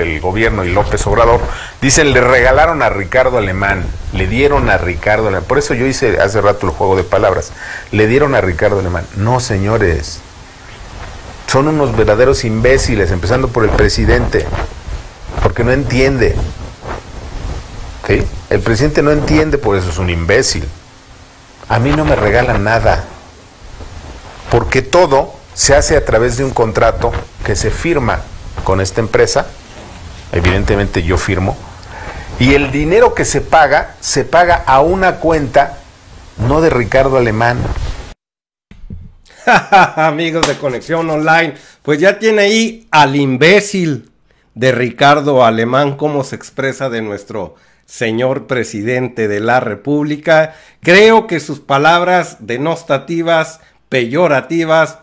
el gobierno y López Obrador, dicen, le regalaron a Ricardo Alemán, le dieron a Ricardo Alemán, por eso yo hice hace rato el juego de palabras, le dieron a Ricardo Alemán. No, señores, son unos verdaderos imbéciles, empezando por el presidente, porque no entiende. ¿Sí? El presidente no entiende, por eso es un imbécil. A mí no me regalan nada, porque todo se hace a través de un contrato que se firma con esta empresa evidentemente yo firmo, y el dinero que se paga, se paga a una cuenta, no de Ricardo Alemán. Amigos de Conexión Online, pues ya tiene ahí al imbécil de Ricardo Alemán, como se expresa de nuestro señor presidente de la República. Creo que sus palabras denostativas, peyorativas,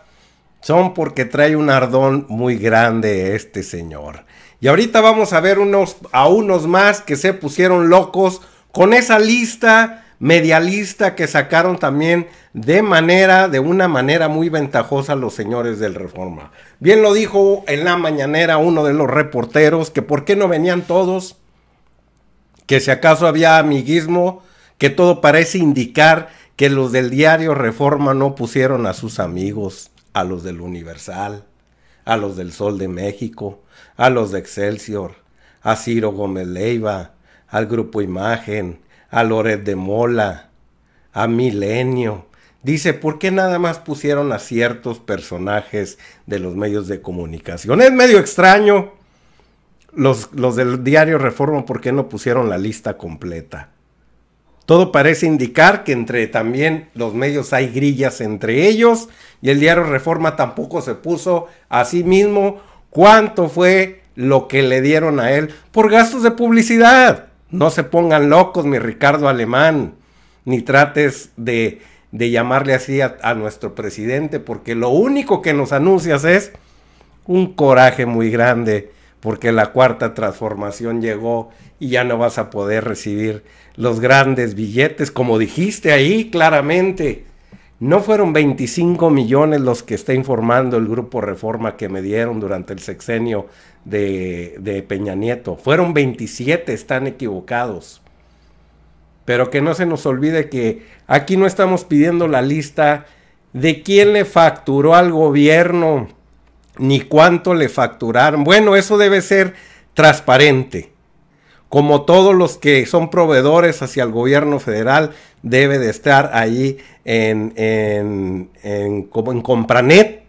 son porque trae un ardón muy grande este señor. Y ahorita vamos a ver unos, a unos más que se pusieron locos con esa lista, medialista que sacaron también de manera, de una manera muy ventajosa los señores del Reforma. Bien lo dijo en la mañanera uno de los reporteros que por qué no venían todos, que si acaso había amiguismo, que todo parece indicar que los del diario Reforma no pusieron a sus amigos, a los del Universal a los del Sol de México, a los de Excelsior, a Ciro Gómez Leiva, al Grupo Imagen, a Loret de Mola, a Milenio. Dice, ¿por qué nada más pusieron a ciertos personajes de los medios de comunicación? Es medio extraño. Los, los del diario Reforma, ¿por qué no pusieron la lista completa? Todo parece indicar que entre también los medios hay grillas entre ellos y el diario Reforma tampoco se puso a sí mismo cuánto fue lo que le dieron a él por gastos de publicidad. No se pongan locos, mi Ricardo Alemán, ni trates de, llamarle así a nuestro presidente, porque lo único que nos anuncias es un coraje muy grande porque la cuarta transformación llegó y ya no vas a poder recibir los grandes billetes, como dijiste ahí claramente. No fueron 25 millones los que está informando el Grupo Reforma que me dieron durante el sexenio de, Peña Nieto. Fueron 27, están equivocados. Pero que no se nos olvide que aquí no estamos pidiendo la lista de quién le facturó al gobierno ni cuánto le facturaron. Bueno, eso debe ser transparente. Como todos los que son proveedores hacia el gobierno federal, debe de estar ahí en, en, Compranet,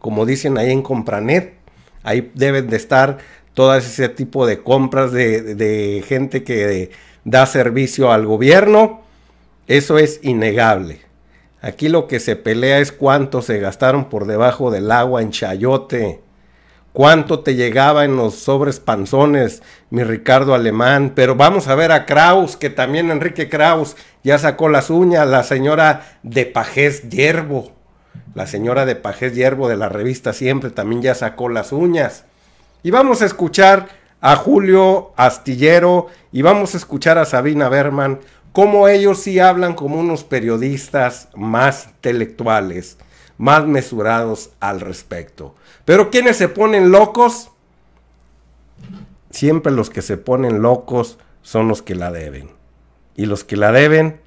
como dicen ahí en Compranet. Ahí deben de estar todo ese tipo de compras de gente que da servicio al gobierno. Eso es innegable. Aquí lo que se pelea es cuánto se gastaron por debajo del agua en chayote. Cuánto te llegaba en los sobres panzones, mi Ricardo Alemán. Pero vamos a ver a Kraus, que también Enrique Kraus ya sacó las uñas, la señora de Pajés Hierbo. La señora de Pajés Hierbo de la revista Siempre también ya sacó las uñas. Y vamos a escuchar a Julio Astillero y vamos a escuchar a Sabina Berman como ellos sí hablan como unos periodistas más intelectuales, más mesurados al respecto. Pero quienes se ponen locos, siempre los que se ponen locos son los que la deben. Y los que la deben,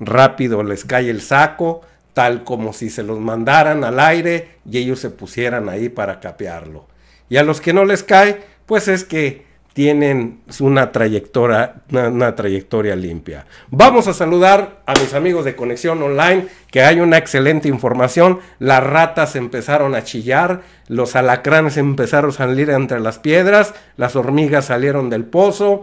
rápido les cae el saco, tal como si se los mandaran al aire y ellos se pusieran ahí para capearlo. Y a los que no les cae, pues es que tienen una trayectoria, una, trayectoria limpia. Vamos a saludar a mis amigos de Conexión Online, que hay una excelente información. Las ratas empezaron a chillar, los alacranes empezaron a salir entre las piedras, las hormigas salieron del pozo,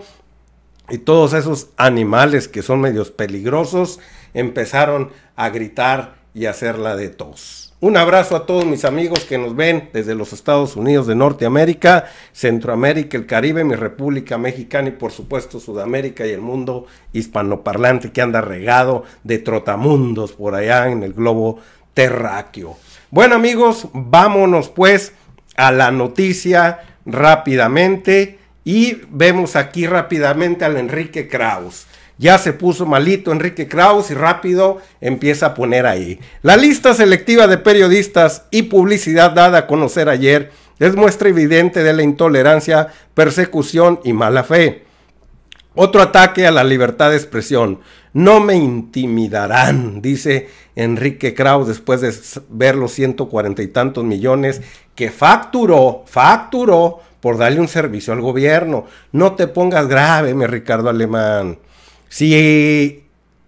y todos esos animales que son medios peligrosos empezaron a gritar y a hacerla de tos. Un abrazo a todos mis amigos que nos ven desde los Estados Unidos de Norteamérica, Centroamérica, el Caribe, mi República Mexicana y por supuesto Sudamérica y el mundo hispanoparlante que anda regado de trotamundos por allá en el globo terráqueo. Bueno amigos, vámonos pues a la noticia rápidamente y vemos aquí rápidamente al Enrique Kraus ya se puso malito Enrique Kraus y rápido empieza a poner ahí. La lista selectiva de periodistas y publicidad dada a conocer ayer es muestra evidente de la intolerancia, persecución y mala fe. Otro ataque a la libertad de expresión. No me intimidarán, dice Enrique Kraus después de ver los ciento cuarenta y tantos millones que facturó, facturó por darle un servicio al gobierno. No te pongas grave, mi Ricardo Alemán. Si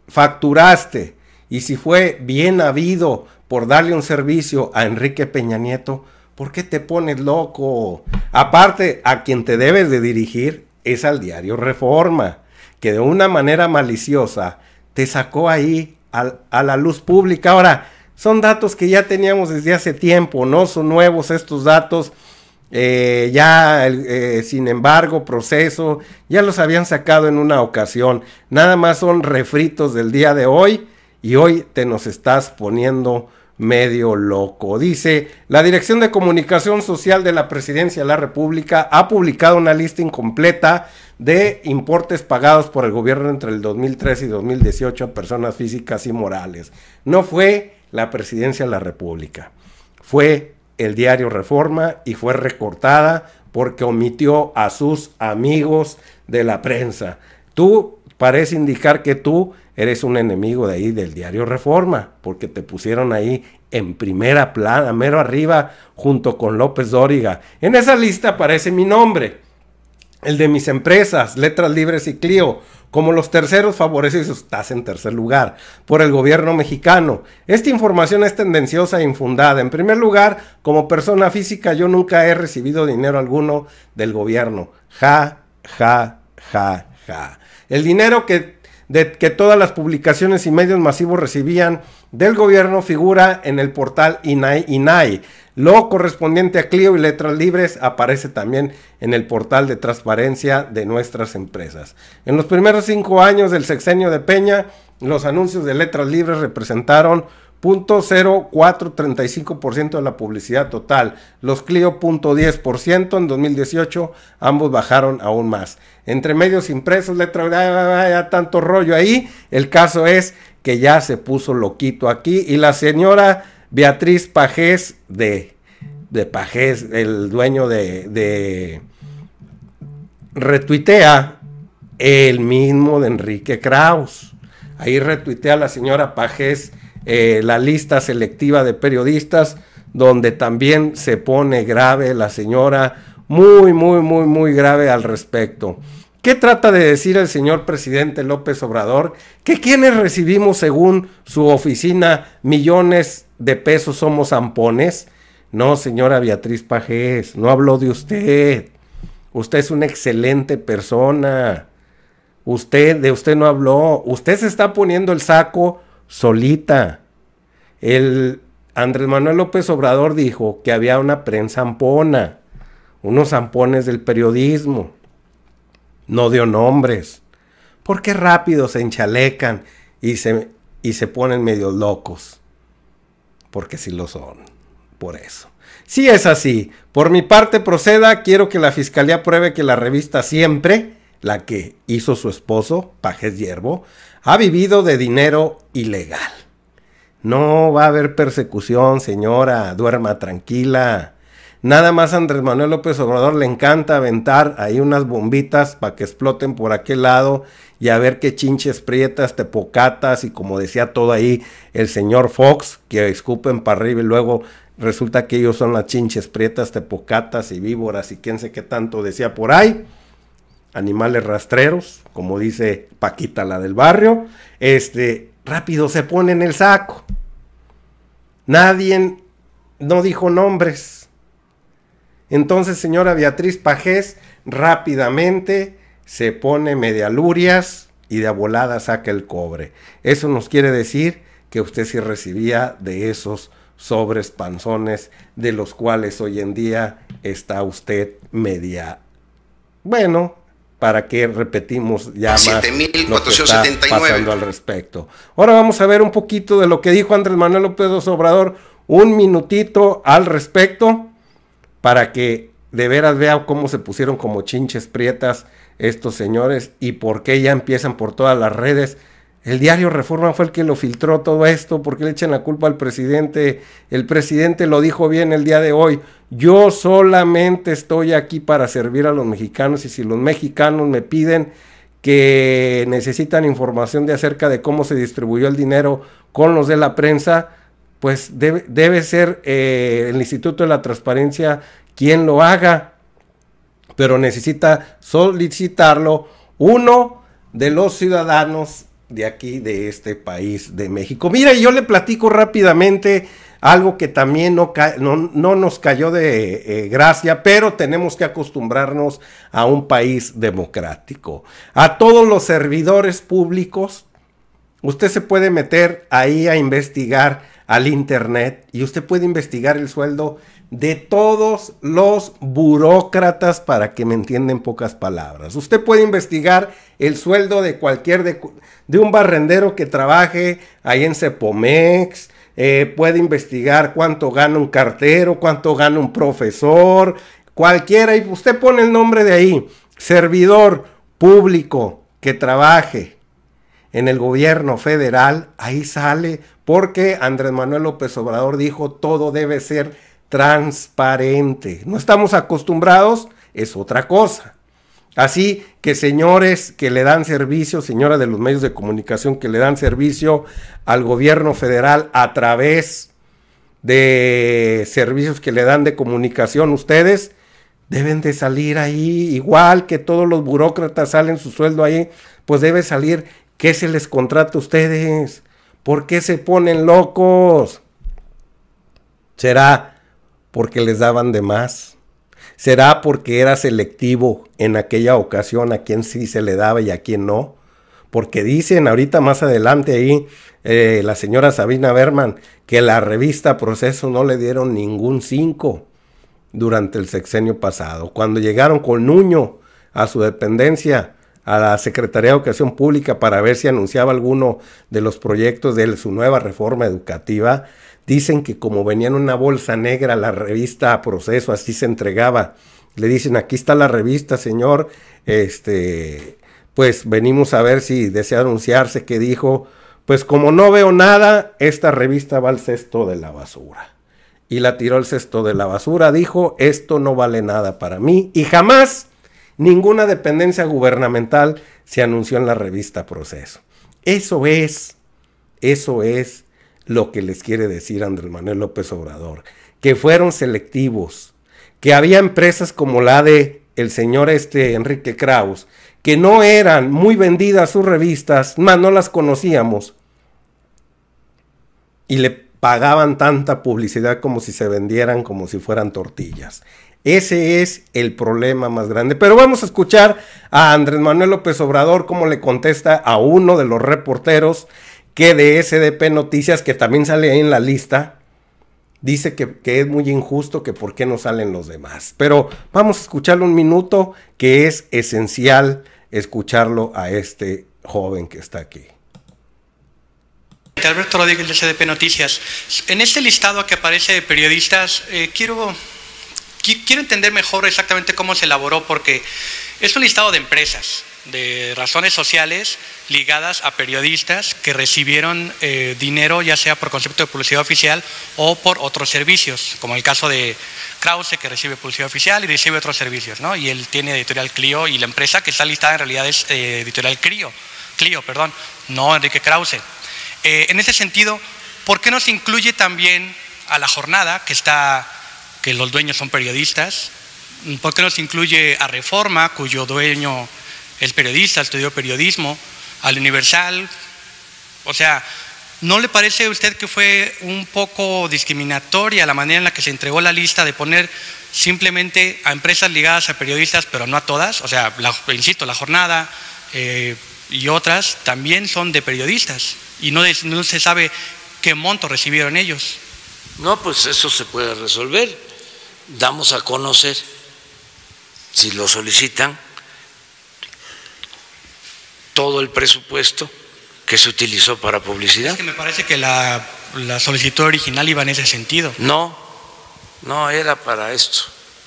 facturaste y si fue bien habido por darle un servicio a Enrique Peña Nieto, ¿por qué te pones loco? Aparte, a quien te debes de dirigir es al diario Reforma, que de una manera maliciosa te sacó ahí a, la luz pública. Ahora, son datos que ya teníamos desde hace tiempo, no son nuevos estos datos eh, ya, eh, sin embargo, proceso, ya los habían sacado en una ocasión. Nada más son refritos del día de hoy y hoy te nos estás poniendo medio loco. Dice, la Dirección de Comunicación Social de la Presidencia de la República ha publicado una lista incompleta de importes pagados por el gobierno entre el 2013 y 2018 a personas físicas y morales. No fue la Presidencia de la República, fue el diario Reforma y fue recortada porque omitió a sus amigos de la prensa. Tú parece indicar que tú eres un enemigo de ahí del diario Reforma, porque te pusieron ahí en primera plana, mero arriba, junto con López Dóriga. En esa lista aparece mi nombre. El de mis empresas, Letras Libres y Clio, como los terceros favorecidos, estás en tercer lugar, por el gobierno mexicano. Esta información es tendenciosa e infundada. En primer lugar, como persona física, yo nunca he recibido dinero alguno del gobierno. Ja, ja, ja, ja. El dinero que de que todas las publicaciones y medios masivos recibían del gobierno figura en el portal INAI. INAI. Lo correspondiente a Clio y Letras Libres aparece también en el portal de transparencia de nuestras empresas. En los primeros cinco años del sexenio de Peña, los anuncios de Letras Libres representaron .0435% de la publicidad total. Los Clio .10% en 2018, ambos bajaron aún más. Entre medios impresos, letra, ah, ah, ah, ya, tanto rollo ahí. El caso es que ya se puso loquito aquí y la señora Beatriz Pajés de de Pajés, el dueño de, de retuitea el mismo de Enrique Kraus. Ahí retuitea la señora Pajés eh, la lista selectiva de periodistas, donde también se pone grave la señora, muy, muy, muy, muy grave al respecto. ¿Qué trata de decir el señor presidente López Obrador? Que quienes recibimos, según su oficina, millones de pesos somos zampones. No, señora Beatriz Pajés, no habló de usted. Usted es una excelente persona. Usted, de usted no habló. Usted se está poniendo el saco solita. El Andrés Manuel López Obrador dijo que había una prensa ampona, unos zampones del periodismo. No dio nombres, porque rápido se enchalecan y se, y se ponen medio locos. Porque sí lo son, por eso. Si sí es así, por mi parte proceda, quiero que la fiscalía pruebe que la revista siempre la que hizo su esposo, Pajes Hierbo... ha vivido de dinero ilegal. No va a haber persecución, señora, duerma tranquila. Nada más Andrés Manuel López Obrador le encanta aventar ahí unas bombitas para que exploten por aquel lado y a ver qué chinches prietas, tepocatas y como decía todo ahí el señor Fox, que escupen para arriba y luego resulta que ellos son las chinches prietas, tepocatas y víboras y quién sé qué tanto decía por ahí animales rastreros, como dice Paquita la del barrio, este, rápido se pone en el saco. Nadie no dijo nombres. Entonces, señora Beatriz Pajés, rápidamente se pone media medialurias y de volada saca el cobre. Eso nos quiere decir que usted sí recibía de esos sobres panzones de los cuales hoy en día está usted media, bueno, para que repetimos ya más lo que pasando al respecto. Ahora vamos a ver un poquito de lo que dijo Andrés Manuel López Obrador, un minutito al respecto, para que de veras vea cómo se pusieron como chinches prietas estos señores y por qué ya empiezan por todas las redes el diario Reforma fue el que lo filtró todo esto, porque le echan la culpa al presidente? El presidente lo dijo bien el día de hoy, yo solamente estoy aquí para servir a los mexicanos y si los mexicanos me piden que necesitan información de acerca de cómo se distribuyó el dinero con los de la prensa, pues debe, ser eh, el Instituto de la Transparencia quien lo haga, pero necesita solicitarlo uno de los ciudadanos de aquí, de este país de México. Mira, yo le platico rápidamente algo que también no, no, nos cayó de eh, gracia, pero tenemos que acostumbrarnos a un país democrático. A todos los servidores públicos, usted se puede meter ahí a investigar al Internet y usted puede investigar el sueldo de todos los burócratas para que me entiendan pocas palabras. Usted puede investigar el sueldo de cualquier de, un barrendero que trabaje ahí en Cepomex, eh, puede investigar cuánto gana un cartero, cuánto gana un profesor, cualquiera, y usted pone el nombre de ahí, servidor público que trabaje en el gobierno federal, ahí sale, porque Andrés Manuel López Obrador dijo todo debe ser transparente. No estamos acostumbrados, es otra cosa. Así que señores que le dan servicio, señora de los medios de comunicación que le dan servicio al gobierno federal a través de servicios que le dan de comunicación, ustedes deben de salir ahí, igual que todos los burócratas salen su sueldo ahí, pues debe salir que se les contrata a ustedes. ¿Por qué se ponen locos? Será porque les daban de más. ¿Será porque era selectivo en aquella ocasión a quién sí se le daba y a quién no? Porque dicen ahorita más adelante ahí eh, la señora Sabina Berman que la revista Proceso no le dieron ningún 5 durante el sexenio pasado. Cuando llegaron con Nuño a su dependencia, a la Secretaría de Educación Pública para ver si anunciaba alguno de los proyectos de su nueva reforma educativa, Dicen que como venía en una bolsa negra la revista a proceso, así se entregaba. Le dicen, aquí está la revista, señor. Este, pues venimos a ver si desea anunciarse que dijo, pues como no veo nada, esta revista va al cesto de la basura. Y la tiró al cesto de la basura, dijo, esto no vale nada para mí. Y jamás ninguna dependencia gubernamental se anunció en la revista Proceso. Eso es, eso es lo que les quiere decir Andrés Manuel López Obrador, que fueron selectivos, que había empresas como la de el señor este Enrique Kraus, que no eran muy vendidas sus revistas, más no las conocíamos, y le pagaban tanta publicidad como si se vendieran como si fueran tortillas. Ese es el problema más grande. Pero vamos a escuchar a Andrés Manuel López Obrador cómo le contesta a uno de los reporteros que de SDP Noticias, que también sale ahí en la lista, dice que, es muy injusto, que por qué no salen los demás. Pero vamos a escucharlo un minuto, que es esencial escucharlo a este joven que está aquí. Alberto Rodríguez de SDP Noticias. En este listado que aparece de periodistas, eh, quiero, quiero entender mejor exactamente cómo se elaboró, porque es un listado de empresas de razones sociales ligadas a periodistas que recibieron eh, dinero ya sea por concepto de publicidad oficial o por otros servicios, como el caso de Krause que recibe publicidad oficial y recibe otros servicios, Y él tiene editorial Clio y la empresa que está listada en realidad es eh, editorial Clio, Clio, perdón, no Enrique Krause. Eh, en ese sentido, ¿por qué no incluye también a la jornada que está que los dueños son periodistas? ¿Por qué no incluye a Reforma, cuyo dueño es periodista, estudió periodismo, al Universal. O sea, ¿no le parece a usted que fue un poco discriminatoria la manera en la que se entregó la lista de poner simplemente a empresas ligadas a periodistas, pero no a todas? O sea, la, insisto, la jornada eh, y otras también son de periodistas y no se sabe qué monto recibieron ellos. No, pues eso se puede resolver. Damos a conocer, si lo solicitan, todo el presupuesto que se utilizó para publicidad. Es que me parece que la, solicitud original iba en ese sentido. No, no era para esto,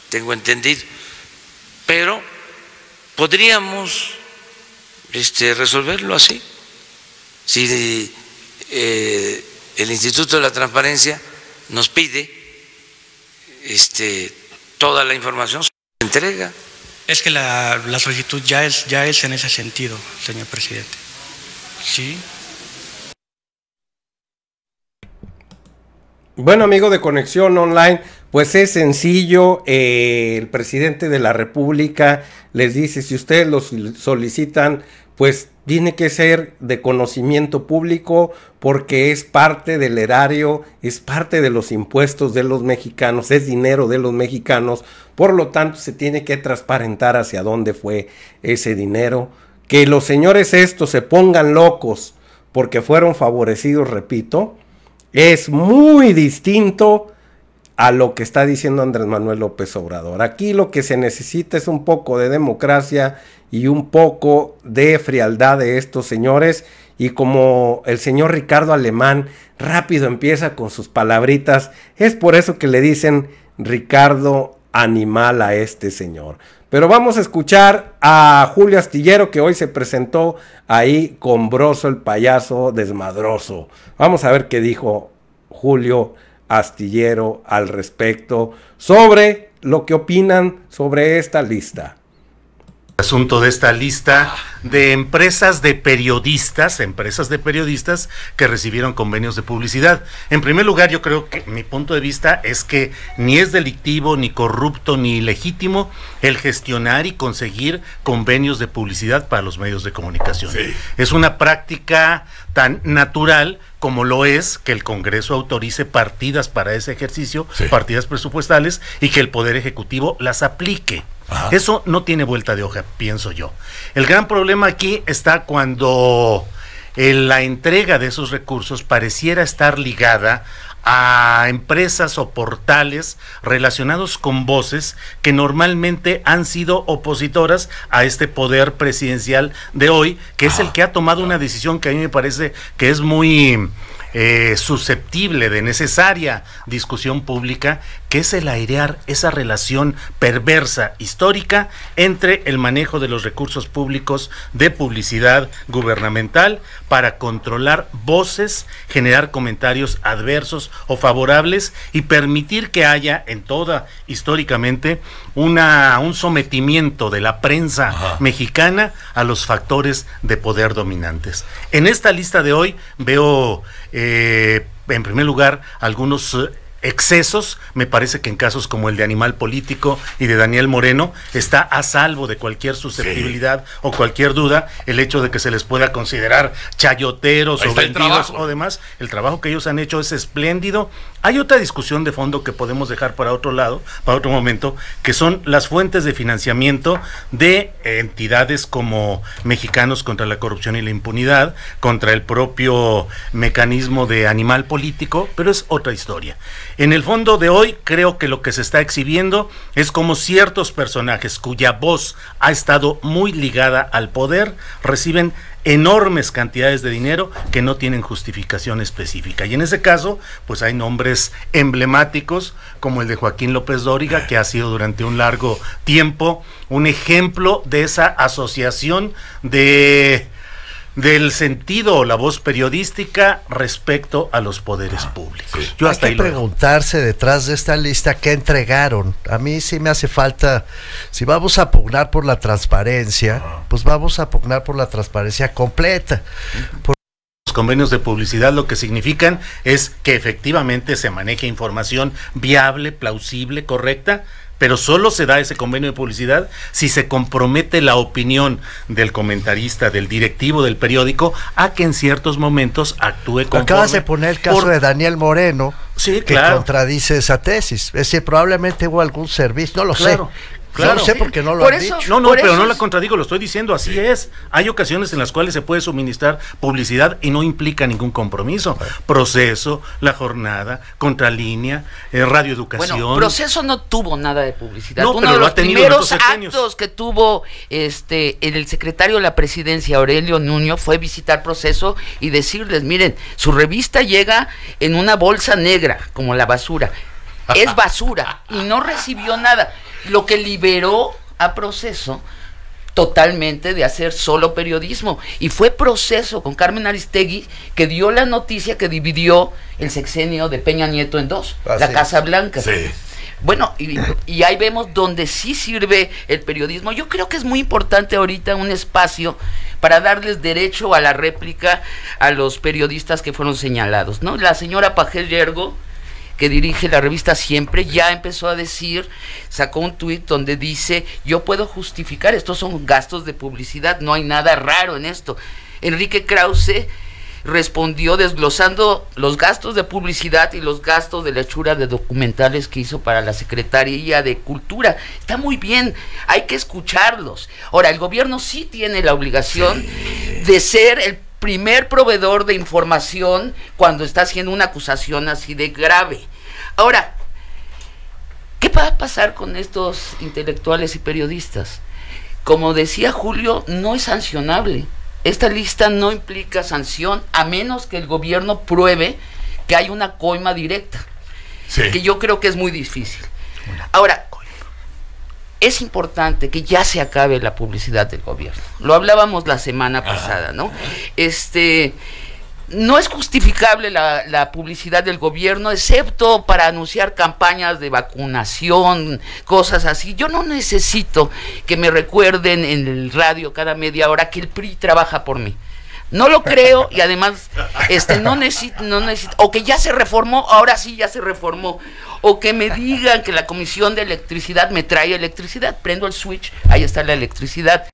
tengo entendido. Pero podríamos este, resolverlo así. Si eh, el Instituto de la Transparencia nos pide este, toda la información, se entrega. Es que la, solicitud ya es, ya es en ese sentido, señor presidente. Sí. Bueno, amigo de Conexión Online, pues es sencillo. Eh, el presidente de la República les dice, si ustedes los solicitan pues tiene que ser de conocimiento público porque es parte del erario, es parte de los impuestos de los mexicanos, es dinero de los mexicanos, por lo tanto se tiene que transparentar hacia dónde fue ese dinero. Que los señores estos se pongan locos porque fueron favorecidos, repito, es muy distinto a lo que está diciendo Andrés Manuel López Obrador. Aquí lo que se necesita es un poco de democracia y un poco de frialdad de estos señores. Y como el señor Ricardo Alemán rápido empieza con sus palabritas, es por eso que le dicen Ricardo Animal a este señor. Pero vamos a escuchar a Julio Astillero que hoy se presentó ahí con Broso el payaso desmadroso. Vamos a ver qué dijo Julio Astillero al respecto sobre lo que opinan sobre esta lista asunto de esta lista de empresas de periodistas, empresas de periodistas que recibieron convenios de publicidad. En primer lugar, yo creo que mi punto de vista es que ni es delictivo, ni corrupto, ni ilegítimo el gestionar y conseguir convenios de publicidad para los medios de comunicación. Es una práctica tan natural como lo es que el Congreso autorice partidas para ese ejercicio, partidas presupuestales, y que el Poder Ejecutivo las aplique. Eso no tiene vuelta de hoja, pienso yo. El gran problema aquí está cuando eh, la entrega de esos recursos pareciera estar ligada a empresas o portales relacionados con voces que normalmente han sido opositoras a este poder presidencial de hoy, que es el ah, que ha tomado una decisión que a mí me parece que es muy eh, susceptible de necesaria discusión pública, que es el airear esa relación perversa histórica entre el manejo de los recursos públicos de publicidad gubernamental para controlar voces, generar comentarios adversos o favorables y permitir que haya en toda históricamente una, un sometimiento de la prensa mexicana a los factores de poder dominantes. En esta lista de hoy veo eh, en primer lugar algunos eh, excesos, me parece que en casos como el de Animal Político y de Daniel Moreno, está a salvo de cualquier susceptibilidad o cualquier duda el hecho de que se les pueda considerar chayoteros o vendidos o demás. El trabajo que ellos han hecho es espléndido. Hay otra discusión de fondo que podemos dejar para otro lado, para otro momento, que son las fuentes de financiamiento de entidades como Mexicanos contra la Corrupción y la Impunidad, contra el propio mecanismo de Animal Político, pero es otra historia. En el fondo de hoy creo que lo que se está exhibiendo es como ciertos personajes cuya voz ha estado muy ligada al poder reciben enormes cantidades de dinero que no tienen justificación específica. Y en ese caso, pues hay nombres emblemáticos como el de Joaquín López Dóriga, que ha sido durante un largo tiempo un ejemplo de esa asociación de del sentido o la voz periodística respecto a los poderes ah, públicos. Yo hasta Hay preguntarse detrás de esta lista qué entregaron. A mí sí me hace falta, si vamos a pugnar por la transparencia, ah. pues vamos a pugnar por la transparencia completa. los convenios de publicidad lo que significan es que efectivamente se maneje información viable, plausible, correcta, pero solo se da ese convenio de publicidad si se compromete la opinión del comentarista, del directivo del periódico, a que en ciertos momentos actúe como. Acabas de poner el caso de Daniel Moreno, que contradice esa tesis. Es decir, probablemente hubo algún servicio, no lo sé, Claro. No sé qué no lo dicho. No, no, pero no la contradigo, lo estoy diciendo, así es. Hay ocasiones en las cuales se puede suministrar publicidad y no implica ningún compromiso. Proceso, la jornada, contralínea, eh, radioeducación. Bueno, proceso no tuvo nada de publicidad. Uno de los primeros actos que tuvo este el secretario de la presidencia, Aurelio Nuño, fue visitar proceso y decirles, miren, su revista llega en una bolsa negra, como la basura. Es basura y no recibió nada lo que liberó a proceso totalmente de hacer solo periodismo. Y fue proceso con Carmen Aristegui que dio la noticia que dividió el sexenio de Peña Nieto en dos, la Casa Blanca. Bueno, y, ahí vemos donde sí sirve el periodismo. Yo creo que es muy importante ahorita un espacio para darles derecho a la réplica a los periodistas que fueron señalados, ¿no? La señora Pajel Yergo, que dirige la revista Siempre, ya empezó a decir, sacó un tuit donde dice, yo puedo justificar, estos son gastos de publicidad, no hay nada raro en esto. Enrique Krause respondió desglosando los gastos de publicidad y los gastos de la hechura de documentales que hizo para la Secretaría de Cultura. Está muy bien, hay que escucharlos. Ahora, el gobierno sí tiene la obligación de ser el primer proveedor de información cuando está haciendo una acusación así de grave. Ahora, ¿qué va a pasar con estos intelectuales y periodistas? Como decía Julio, no es sancionable. Esta lista no implica sanción a menos que el gobierno pruebe que hay una coima directa, que yo creo que es muy difícil. Ahora, es importante que ya se acabe la publicidad del gobierno. Lo hablábamos la semana ah. pasada, ¿no? Este no es justificable la, publicidad del gobierno, excepto para anunciar campañas de vacunación, cosas así. Yo no necesito que me recuerden en el radio cada media hora que el PRI trabaja por mí. No lo creo y además este no necesito, no necesito, o que ya se reformó, ahora sí ya se reformó, o que me digan que la comisión de electricidad me trae electricidad. Prendo el switch, ahí está la electricidad.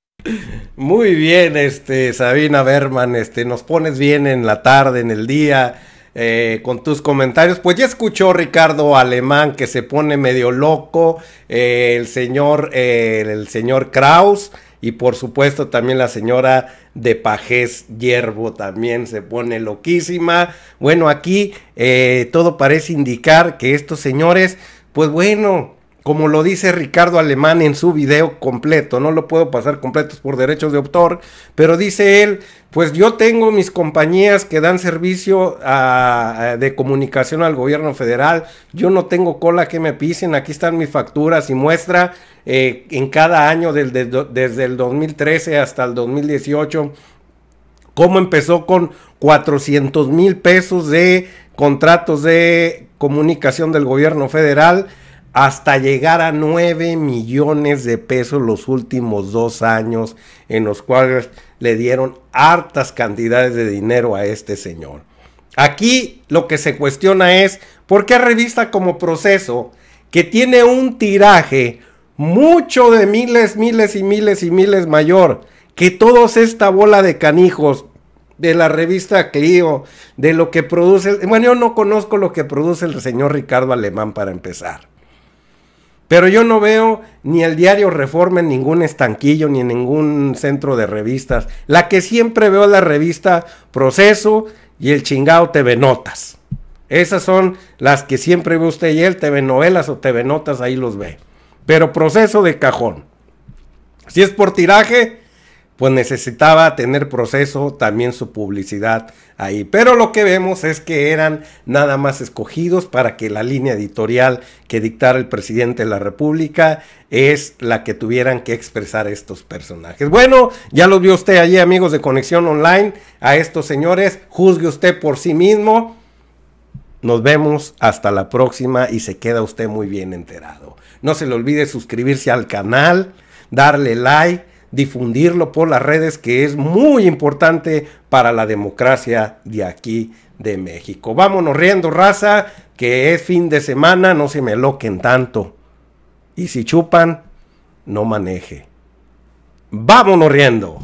Muy bien, este Sabina Berman, este nos pones bien en la tarde, en el día. Eh, con tus comentarios. Pues ya escuchó Ricardo Alemán que se pone medio loco, eh, el señor, eh, el señor Kraus. Y por supuesto también la señora de Pajés Hierbo también se pone loquísima. Bueno, aquí eh, todo parece indicar que estos señores, pues bueno, como lo dice Ricardo Alemán en su video completo, no lo puedo pasar completos por derechos de autor, pero dice él, pues yo tengo mis compañías que dan servicio de comunicación al gobierno federal, yo no tengo cola que me pisen, aquí están mis facturas y muestra eh, en cada año desde el 2013 hasta el 2018 cómo empezó con 400 mil pesos de contratos de comunicación del gobierno federal hasta llegar a 9 millones de pesos los últimos dos años, en los cuales le dieron hartas cantidades de dinero a este señor. Aquí lo que se cuestiona es por qué revista como proceso, que tiene un tiraje mucho de miles, miles y miles y miles mayor que todos esta bola de canijos de la revista Clio, de lo que produce, bueno, yo no conozco lo que produce el señor Ricardo Alemán para empezar. Pero yo no veo ni el diario Reforma en ningún estanquillo, ni en ningún centro de revistas. La que siempre veo es la revista Proceso y el chingado TV Notas. Esas son las que siempre ve usted y él, TV Novelas o TV Notas, ahí los ve. Pero proceso de cajón. Si es por tiraje, pues necesitaba tener proceso también su publicidad ahí. Pero lo que vemos es que eran nada más escogidos para que la línea editorial que dictara el presidente de la República es la que tuvieran que expresar estos personajes. Bueno, ya los vio usted allí, amigos de Conexión Online, a estos señores. Juzgue usted por sí mismo. Nos vemos hasta la próxima y se queda usted muy bien enterado. No se le olvide suscribirse al canal, darle like difundirlo por las redes, que es muy importante para la democracia de aquí de México. Vámonos riendo, raza, que es fin de semana, no se me loquen tanto. Y si chupan, no maneje. Vámonos riendo.